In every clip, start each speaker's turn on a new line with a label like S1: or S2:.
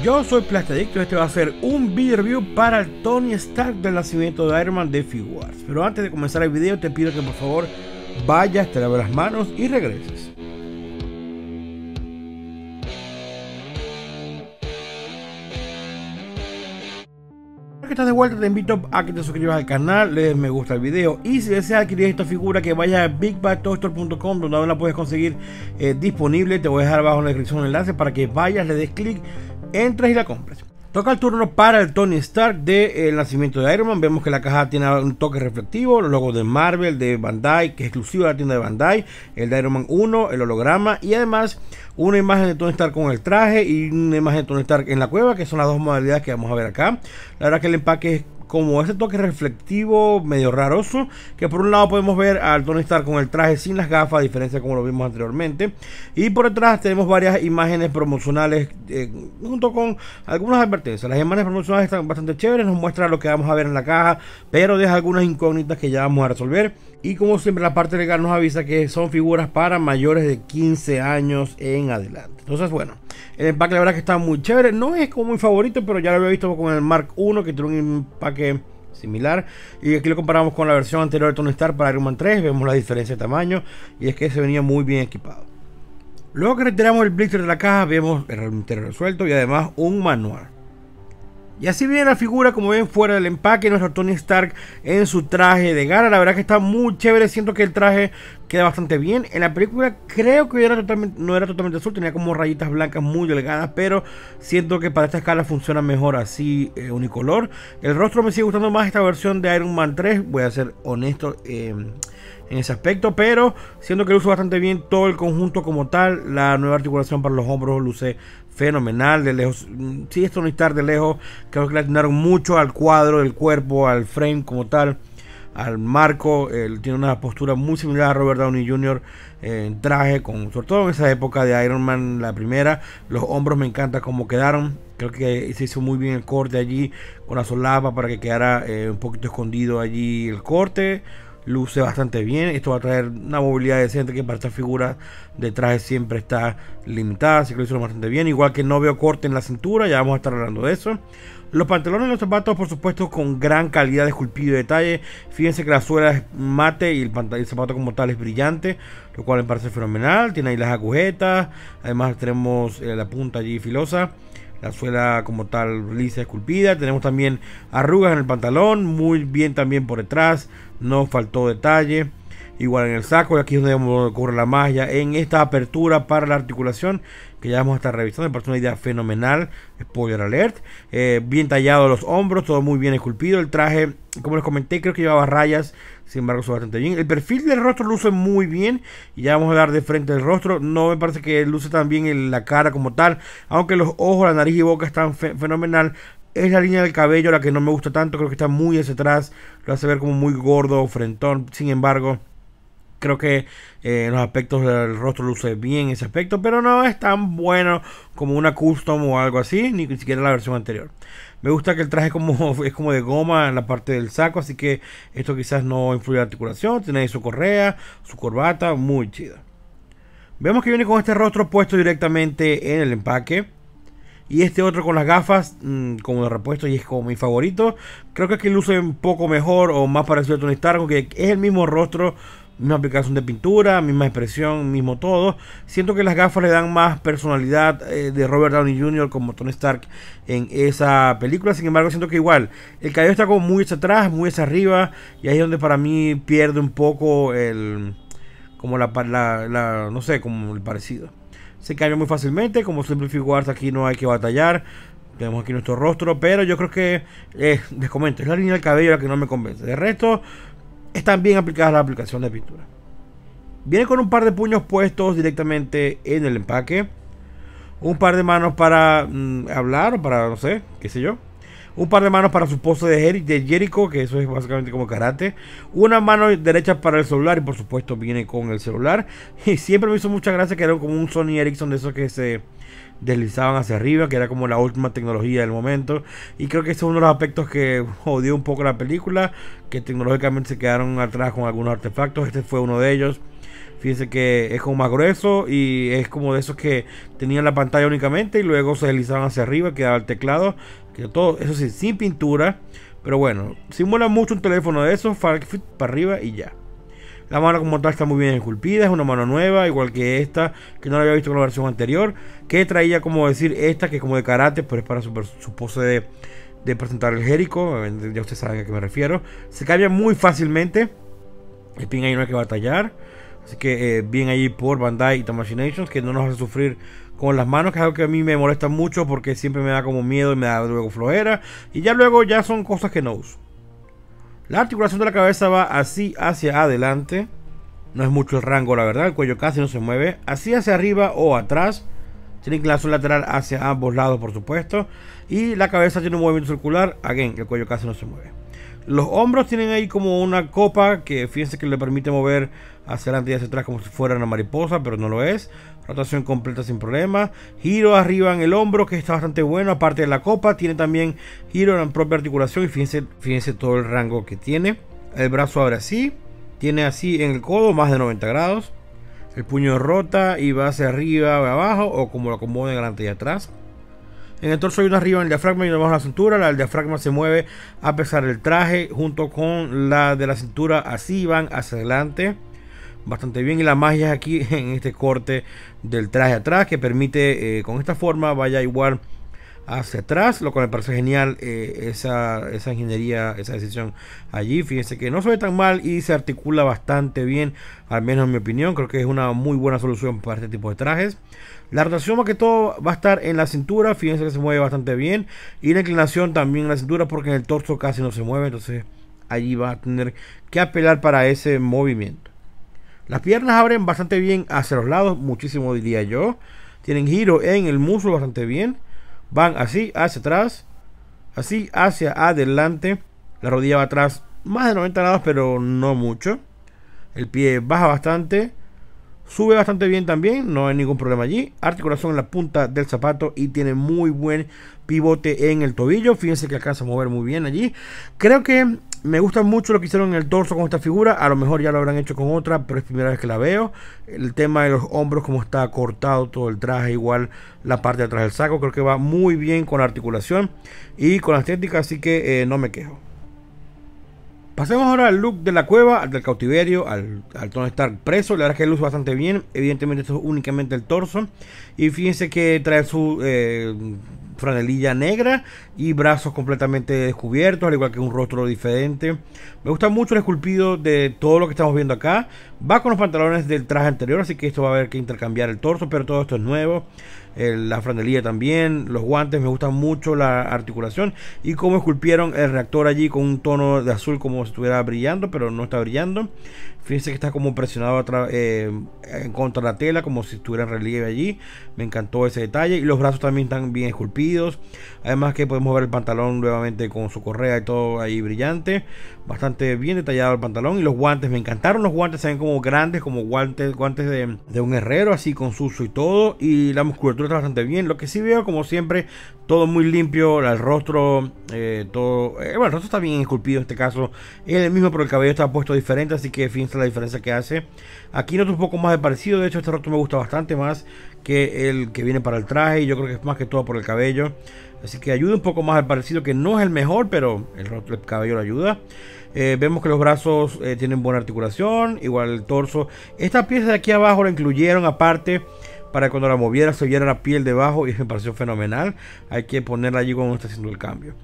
S1: Yo soy Plastadicto, este va a ser un video review para el Tony Stark del nacimiento de Iron Man de Figuarts. Pero antes de comenzar el video te pido que por favor vayas, te laves las manos y regreses. que estás de vuelta te invito a que te suscribas al canal, le des me gusta al video y si deseas adquirir esta figura que vayas a bigbattoaster.com donde la puedes conseguir eh, disponible, te voy a dejar abajo en la descripción un enlace para que vayas, le des clic entras y la compras. Toca el turno para el Tony Stark Del eh, Nacimiento de Iron Man. Vemos que la caja tiene un toque reflectivo, los logos de Marvel, de Bandai, que es exclusivo de la tienda de Bandai, el de Iron Man 1, el holograma y además una imagen de Tony Stark con el traje y una imagen de Tony Stark en la cueva, que son las dos modalidades que vamos a ver acá. La verdad que el empaque es como ese toque reflectivo medio raroso, que por un lado podemos ver al Tony Stark con el traje sin las gafas, a diferencia como lo vimos anteriormente, y por detrás tenemos varias imágenes promocionales eh, junto con algunas advertencias. Las imágenes promocionales están bastante chéveres, nos muestra lo que vamos a ver en la caja, pero deja algunas incógnitas que ya vamos a resolver. Y como siempre la parte legal nos avisa que son figuras para mayores de 15 años en adelante. Entonces bueno. El empaque, la verdad, que está muy chévere. No es como mi favorito, pero ya lo había visto con el Mark 1, que tiene un empaque similar. Y aquí lo comparamos con la versión anterior de Tony Star para Iron 3. Vemos la diferencia de tamaño. Y es que se venía muy bien equipado. Luego que retiramos el blister de la caja, vemos el interior resuelto y además un manual. Y así viene la figura, como ven, fuera del empaque, nuestro Tony Stark en su traje de gala. La verdad que está muy chévere, siento que el traje queda bastante bien. En la película creo que era no era totalmente azul, tenía como rayitas blancas muy delgadas, pero siento que para esta escala funciona mejor así, eh, unicolor. El rostro me sigue gustando más esta versión de Iron Man 3, voy a ser honesto. Em, en ese aspecto, pero siento que uso bastante bien todo el conjunto como tal, la nueva articulación para los hombros luce fenomenal de lejos. Mm, sí, esto no está de lejos. Creo que le atinaron mucho al cuadro, del cuerpo, al frame como tal, al marco. Él tiene una postura muy similar a Robert Downey Jr. Eh, en traje, con, sobre todo en esa época de Iron Man, la primera. Los hombros me encanta cómo quedaron. Creo que se hizo muy bien el corte allí con la solapa para que quedara eh, un poquito escondido allí el corte luce bastante bien. Esto va a traer una movilidad decente que para esta figura de traje siempre está limitada, así que lo hicieron bastante bien. Igual que no veo corte en la cintura, ya vamos a estar hablando de eso. Los pantalones y los zapatos, por supuesto, con gran calidad de esculpido y detalle. Fíjense que la suela es mate y el, zapato como tal es brillante, lo cual me parece fenomenal. Tiene ahí las agujetas, además tenemos eh, la punta allí filosa la suela como tal lisa esculpida. Tenemos también arrugas en el pantalón, muy bien también por detrás, no faltó detalle. Igual en el saco, y aquí es donde ocurre la magia. En esta apertura para la articulación, que ya vamos a estar revisando, me parece una idea fenomenal. Spoiler alert. Eh, bien tallado los hombros, todo muy bien esculpido. El traje, como les comenté, creo que llevaba rayas sin embargo, su bastante bien. El perfil del rostro luce muy bien. Y ya vamos a hablar de frente del rostro. No me parece que luce tan bien en la cara como tal. Aunque los ojos, la nariz y boca están fenomenal. Es la línea del cabello la que no me gusta tanto. Creo que está muy hacia atrás. Lo hace ver como muy gordo, frentón. Sin embargo, creo que en eh, los aspectos del rostro luce bien ese aspecto, pero no es tan bueno como una custom o algo así, ni siquiera la versión anterior. Me gusta que el traje como, es como de goma en la parte del saco, así que esto quizás no influye en la articulación. Tiene ahí su correa, su corbata, muy chida. Vemos que viene con este rostro puesto directamente en el empaque. Y este otro con las gafas, mm, como de repuesto, y es como mi favorito. Creo que aquí luce un poco mejor o más parecido a Tony Stark, que es el mismo rostro, misma aplicación de pintura, misma expresión, mismo todo. Siento que las gafas le dan más personalidad eh, de Robert Downey Jr. como Tony Stark en esa película. Sin embargo, siento que igual el cabello está como muy hacia atrás, muy hacia arriba. Y ahí es donde para mí pierde un poco el. como la. no sé, como el parecido. Se cambia muy fácilmente, como siempre, figuras aquí no hay que batallar. Tenemos aquí nuestro rostro, pero yo creo que, eh, les comento, es la línea del cabello la que no me convence. De resto, están bien aplicadas la aplicación de pintura. Viene con un par de puños puestos directamente en el empaque. Un par de manos para mm, hablar o para, no sé, qué sé yo. Un par de manos para su pose de, de Jericho, que eso es básicamente como karate. Una mano derecha para el celular y por supuesto viene con el celular. Y siempre me hizo mucha gracia que era como un Sony Ericsson de esos que se deslizaban hacia arriba, que era como la última tecnología del momento. Y creo que es uno de los aspectos que odió un poco la película, que tecnológicamente se quedaron atrás con algunos artefactos. Este fue uno de ellos. Fíjense que es como más grueso y es como de esos que tenían la pantalla únicamente y luego se deslizaban hacia arriba, quedaba el teclado, que todo, eso sí, sin pintura. Pero bueno, simula mucho un teléfono de esos, para arriba y ya. La mano como tal está muy bien esculpida, es una mano nueva, igual que esta, que no la había visto con la versión anterior, que traía como decir esta, que es como de karate, pero es para su, pose de, presentar el jérico, eh, ya usted sabe a qué me refiero. Se cambia muy fácilmente, el pin ahí no hay que batallar, así que eh, bien allí por Bandai y Tamashii que no nos hace sufrir con las manos, que es algo que a mí me molesta mucho porque siempre me da como miedo y me da luego flojera. Y ya luego ya son cosas que no uso. La articulación de la cabeza va así hacia adelante. No es mucho el rango, la verdad. El cuello casi no se mueve. Así hacia arriba o atrás. Tiene inclinación lateral hacia ambos lados, por supuesto. Y la cabeza tiene un movimiento circular. Again, el cuello casi no se mueve. Los hombros tienen ahí como una copa que fíjense que le permite mover hacia adelante y hacia atrás como si fuera una mariposa, pero no lo es rotación completa sin problema, giro arriba en el hombro que está bastante bueno, aparte de la copa, tiene también giro en la propia articulación y fíjense, todo el rango que tiene, el brazo abre así, tiene así en el codo más de 90 grados, el puño rota y va hacia arriba o abajo o como lo acomoden delante y atrás. En el torso hay una arriba en el diafragma y una abajo en la cintura. el diafragma se mueve a pesar del traje junto con la de la cintura. Así van hacia adelante bastante bien y la magia es aquí en este corte del traje atrás que permite eh, con esta forma vaya igual hacia atrás, lo cual me parece genial eh, esa, esa, ingeniería, esa decisión allí. Fíjense que no se ve tan mal y se articula bastante bien, al menos en mi opinión. Creo que es una muy buena solución para este tipo de trajes. La rotación más que todo va a estar en la cintura, fíjense que se mueve bastante bien. Y la inclinación también en la cintura porque en el torso casi no se mueve, entonces allí va a tener que apelar para ese movimiento. Las piernas abren bastante bien hacia los lados, muchísimo diría yo. Tienen giro en el muslo bastante bien. Van así hacia atrás, así hacia adelante. La rodilla va atrás más de 90 grados, pero no mucho. El pie baja bastante. Sube bastante bien también, no hay ningún problema allí. Articulación en la punta del zapato y tiene muy buen pivote en el tobillo. Fíjense que alcanza a mover muy bien allí. Creo que me gusta mucho lo que hicieron en el torso con esta figura. A lo mejor ya lo habrán hecho con otra, pero es primera vez que la veo. El tema de los hombros, como está cortado todo el traje, igual la parte de atrás del saco. Creo que va muy bien con la articulación y con la estética, así que eh, no me quejo. Pasemos ahora al look de la cueva, al del cautiverio, al, al de preso. La verdad es que luce bastante bien. Evidentemente, esto es únicamente el torso. Y fíjense que trae su. Eh, franelilla negra y brazos completamente descubiertos, al igual que un rostro diferente. Me gusta mucho el esculpido de todo lo que estamos viendo acá. Va con los pantalones del traje anterior, así que esto va a haber que intercambiar el torso, pero todo esto es nuevo. la franelilla también, los guantes, me gusta mucho la articulación y cómo esculpieron el reactor allí con un tono de azul como si estuviera brillando, pero no está brillando. Fíjense que está como presionado eh, en contra la tela, como si estuviera en relieve allí. Me encantó ese detalle y los brazos también están bien esculpidos. Además que podemos ver el pantalón nuevamente con su correa y todo ahí brillante. Bastante bien detallado el pantalón. Y los guantes, me encantaron los guantes, se ven como grandes, como guantes, guantes de, un herrero, así con uso y todo. Y la musculatura está bastante bien. Lo que sí veo, como siempre, todo muy limpio. El rostro, eh, todo. Eh, bueno, el rostro está bien esculpido en este caso. Es el mismo, pero el cabello está puesto diferente. Así que fíjense la diferencia que hace. Aquí noto un poco más de parecido. De hecho, este rostro me gusta bastante más que el que viene para el traje. Yo creo que es más que todo por el cabello. Así que ayuda un poco más al parecido, que no es el mejor, pero el cabello ayuda. Eh, vemos que los brazos eh, tienen buena articulación, igual el torso. Esta pieza de aquí abajo la incluyeron aparte para cuando la moviera se viera la piel debajo y me pareció fenomenal. Hay que ponerla allí cuando está haciendo el cambio.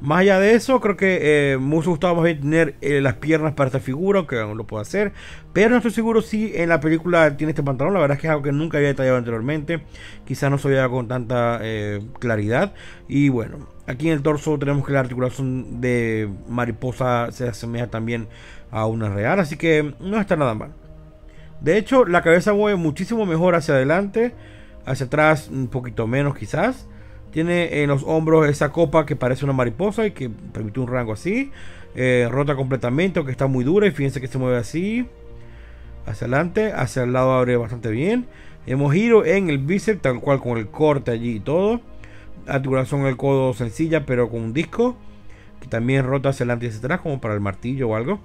S1: Más allá de eso, creo que eh, mucho gustaba tener eh, las piernas para esta figura, aunque aún lo puedo hacer. Pero no estoy seguro si en la película tiene este pantalón. La verdad es que es algo que nunca había detallado anteriormente. Quizás no se veía con tanta eh, claridad. Y bueno, aquí en el torso tenemos que la articulación de mariposa se asemeja también a una real. Así que no está nada mal. De hecho, la cabeza mueve muchísimo mejor hacia adelante, hacia atrás un poquito menos quizás. Tiene en los hombros esa copa que parece una mariposa y que permite un rango así. Eh, rota completamente, aunque está muy dura y fíjense que se mueve así. Hacia adelante, hacia el lado abre bastante bien. Hemos giro en el bíceps, tal cual con el corte allí y todo. Articulación en el codo sencilla, pero con un disco. Que también rota hacia adelante y hacia atrás, como para el martillo o algo.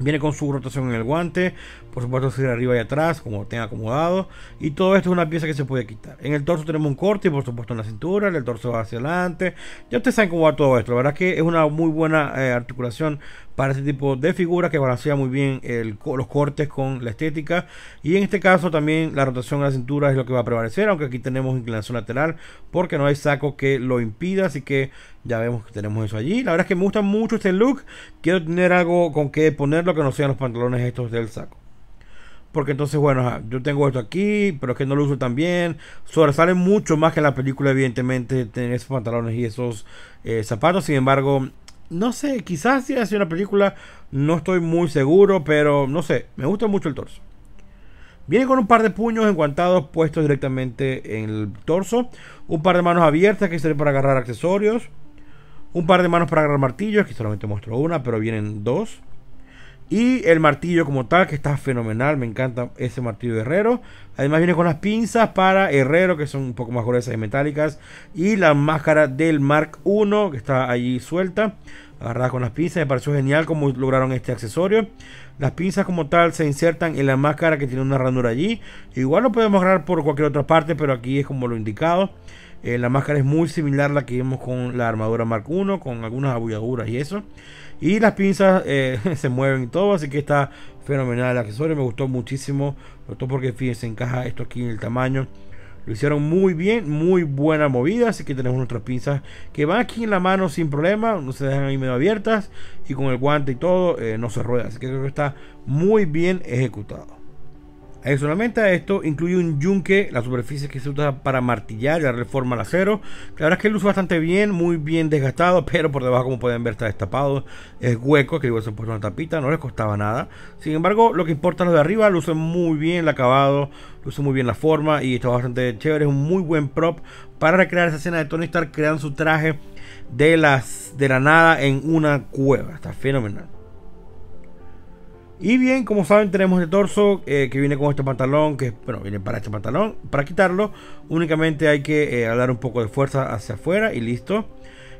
S1: Viene con su rotación en el guante, por supuesto hacia arriba y atrás, como tenga acomodado. Y todo esto es una pieza que se puede quitar. En el torso tenemos un corte, y por supuesto en la cintura, el torso va hacia adelante. Ya ustedes saben cómo va todo esto. La verdad es que es una muy buena eh, articulación para este tipo de figuras que balancea muy bien los cortes con la estética. Y en este caso también la rotación a la cintura es lo que va a prevalecer, aunque aquí tenemos inclinación lateral porque no hay saco que lo impida, así que ya vemos que tenemos eso allí. La verdad es que me gusta mucho este look, quiero tener algo con que ponerlo que no sean los pantalones estos del saco. Porque entonces, bueno, yo tengo esto aquí, pero es que no lo uso tan bien. Sobresale mucho más que en la película, evidentemente, tener esos pantalones y esos eh, zapatos. Sin embargo, no sé, quizás si hace una película, no estoy muy seguro, pero no sé, me gusta mucho el torso. Viene con un par de puños enguantados puestos directamente en el torso, un par de manos abiertas que sirven para agarrar accesorios, un par de manos para agarrar martillos, que solamente muestro una, pero vienen dos, y el martillo como tal, que está fenomenal, me encanta ese martillo de herrero. Además viene con las pinzas para herrero, que son un poco más gruesas y metálicas. Y la máscara del Mark I, que está allí suelta, agarrada con las pinzas. Me pareció genial como lograron este accesorio. Las pinzas como tal se insertan en la máscara que tiene una ranura allí. Igual lo podemos agarrar por cualquier otra parte, pero aquí es como lo indicado. Eh, la máscara es muy similar a la que vimos con la armadura Mark I, con algunas abulladuras y eso. Y las pinzas eh, se mueven y todo, así que está fenomenal el accesorio. Me gustó muchísimo, sobre todo porque fíjense, encaja esto aquí en el tamaño. Lo hicieron muy bien, muy buena movida, así que tenemos nuestras pinzas que van aquí en la mano sin problema, no se dejan ahí medio abiertas y con el guante y todo eh, no se rueda, así que creo que está muy bien ejecutado. Adicionalmente a esto, incluye un yunque, la superficie que se usa para martillar y darle forma al acero. La verdad es que luce bastante bien, muy bien desgastado, pero por debajo, como pueden ver, está destapado. Es hueco, que igual se puso una tapita, no les costaba nada. Sin embargo, lo que importa es lo de arriba, luce muy bien el acabado, luce muy bien la forma y está bastante chévere. Es un muy buen prop para recrear esa escena de Tony Stark creando su traje de, las, de la nada en una cueva. Está fenomenal. Y bien, como saben, tenemos el torso eh, que viene con este pantalón, que bueno, viene para este pantalón. Para quitarlo, únicamente hay que dar eh, un poco de fuerza hacia afuera y listo.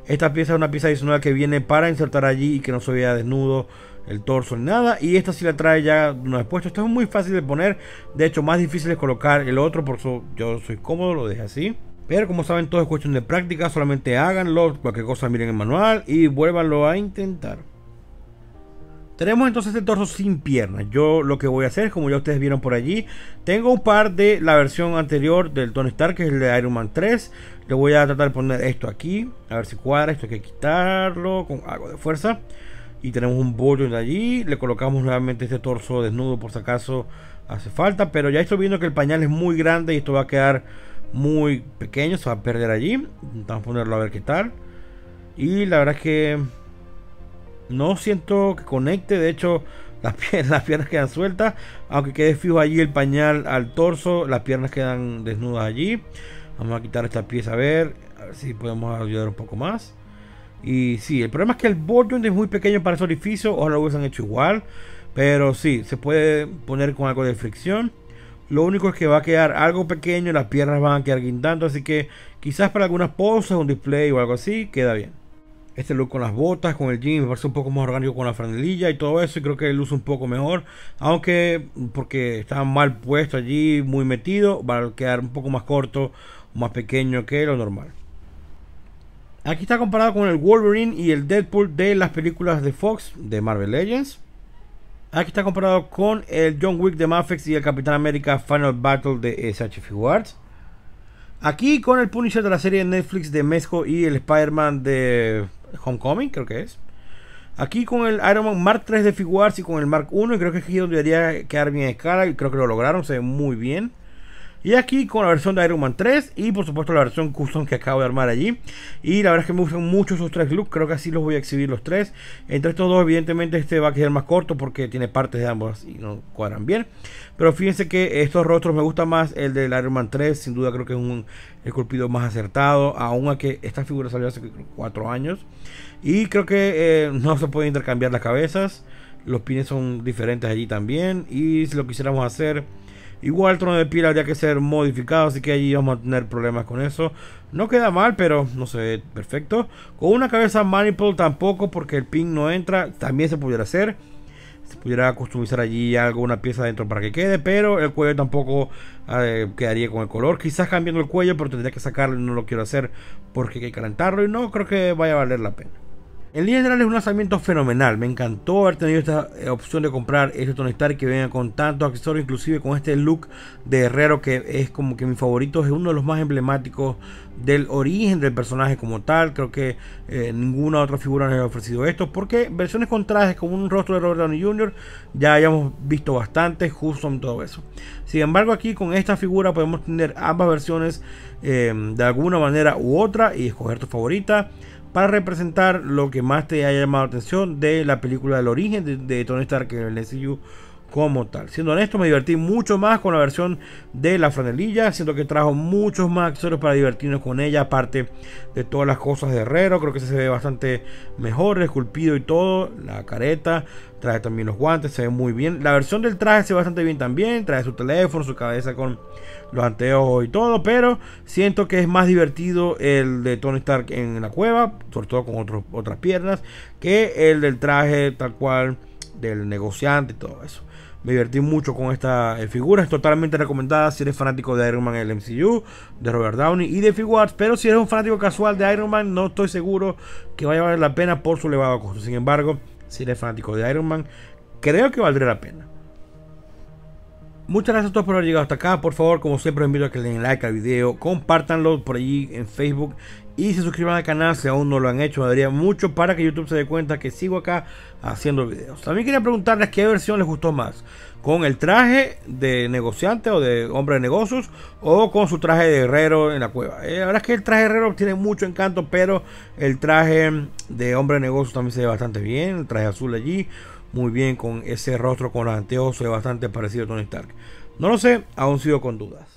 S1: Esta pieza es una pieza adicional que viene para insertar allí y que no se vea desnudo el torso ni nada. Y esta sí la trae ya una vez puesto. Esto es muy fácil de poner. De hecho, más difícil es colocar el otro. Por eso yo soy cómodo, lo dejé así. Pero como saben, todo es cuestión de práctica. Solamente háganlo. Cualquier cosa miren el manual y vuélvanlo a intentar. Tenemos entonces este torso sin piernas. Yo lo que voy a hacer, como ya ustedes vieron por allí, tengo un par de la versión anterior del Tony Stark, que es el de Iron Man 3. Le voy a tratar de poner esto aquí, a ver si cuadra. Esto hay que quitarlo con algo de fuerza. Y tenemos un bollo de allí. Le colocamos nuevamente este torso desnudo por si acaso hace falta. Pero ya estoy viendo que el pañal es muy grande y esto va a quedar muy pequeño. Se va a perder allí. Vamos a ponerlo a ver qué tal. Y la verdad es que no siento que conecte, de hecho las, piernas, quedan sueltas, aunque quede fijo allí el pañal al torso, las piernas quedan desnudas allí. Vamos a quitar esta pieza a ver, si podemos ayudar un poco más. Y sí, el problema es que el botón es muy pequeño para ese orificio, ojalá lo hubiesen hecho igual, pero sí, se puede poner con algo de fricción. Lo único es que va a quedar algo pequeño, las piernas van a quedar guindando, así que quizás para algunas poses, un display o algo así, queda bien este look con las botas, con el jean, me parece un poco más orgánico con la franelilla y todo eso, y creo que luce un poco mejor, aunque porque está mal puesto allí, muy metido, va a quedar un poco más corto, más pequeño que lo normal. Aquí está comparado con el Wolverine y el Deadpool de las películas de Fox, de Marvel Legends. Aquí está comparado con el John Wick de Mafex y el Capitán América Final Battle de SHF Wars. Aquí con el Punisher de la serie de Netflix de Mezco y el Spider-Man de Homecoming, creo que es. Aquí con el Iron Man Mark 3 de Figuarts y con el Mark 1, y creo que aquí debería quedar bien escala y creo que lo lograron, se ve muy bien. Y aquí con la versión de Iron Man 3 y por supuesto la versión custom que acabo de armar allí. Y la verdad es que me gustan mucho esos tres looks, creo que así los voy a exhibir los tres. Entre estos dos evidentemente este va a quedar más corto porque tiene partes de ambos y no cuadran bien. Pero fíjense que estos rostros me gustan más el del Iron Man 3, sin duda creo que es un esculpido más acertado, aún a que esta figura salió hace 4 años. Y creo que eh, no se pueden intercambiar las cabezas, los pines son diferentes allí también y si lo quisiéramos hacer Igual el trono de piel habría que ser modificado, así que allí vamos a tener problemas con eso. No queda mal, pero no se ve perfecto. Con una cabeza manipul tampoco, porque el pin no entra. También se pudiera hacer. Se pudiera customizar allí algo, una pieza dentro para que quede, pero el cuello tampoco eh, quedaría con el color. Quizás cambiando el cuello, pero tendría que sacarlo no lo quiero hacer porque hay que calentarlo y no creo que vaya a valer la pena en línea general es un lanzamiento fenomenal. Me encantó haber tenido esta eh, opción de comprar este Tony Stark que venga con tantos accesorios, inclusive con este look de herrero que es como que mi favorito, es uno de los más emblemáticos del origen del personaje como tal. Creo que eh, ninguna otra figura nos ha ofrecido esto, porque versiones con trajes como un rostro de Robert Downey Jr. ya hayamos visto bastante, en todo eso. Sin embargo, aquí con esta figura podemos tener ambas versiones eh, de alguna manera u otra y escoger tu favorita para representar lo que más te haya llamado la atención de la película del origen de, Tony Stark en el MCU como tal. Siendo honesto, me divertí mucho más con la versión de la franelilla. Siento que trajo muchos más accesorios para divertirnos con ella. Aparte de todas las cosas de herrero, creo que se ve bastante mejor, esculpido y todo. La careta, trae también los guantes, se ve muy bien. La versión del traje se ve bastante bien también. Trae su teléfono, su cabeza con los anteojos y todo. Pero siento que es más divertido el de Tony Stark en la cueva, sobre todo con otras piernas, que el del traje tal cual del negociante y todo eso. Me divertí mucho con esta eh, figura. Es totalmente recomendada si eres fanático de Iron Man en el MCU, de Robert Downey y de Figuarts. Pero si eres un fanático casual de Iron Man, no estoy seguro que vaya a valer la pena por su elevado costo. Sin embargo, si eres fanático de Iron Man, creo que valdría la pena. Muchas gracias a todos por haber llegado hasta acá. Por favor, como siempre, os invito a que le den like al video, compartanlo por allí en Facebook y se suscriban al canal si aún no lo han hecho. Me daría mucho para que YouTube se dé cuenta que sigo acá haciendo videos. También quería preguntarles qué versión les gustó más. Con el traje de negociante o de hombre de negocios o con su traje de herrero en la cueva. Eh, la verdad es que el traje de herrero tiene mucho encanto, pero el traje de hombre de negocios también se ve bastante bien. El traje azul allí, muy bien con ese rostro con los anteojos, se ve bastante parecido a Tony Stark. No lo sé, aún sigo con dudas.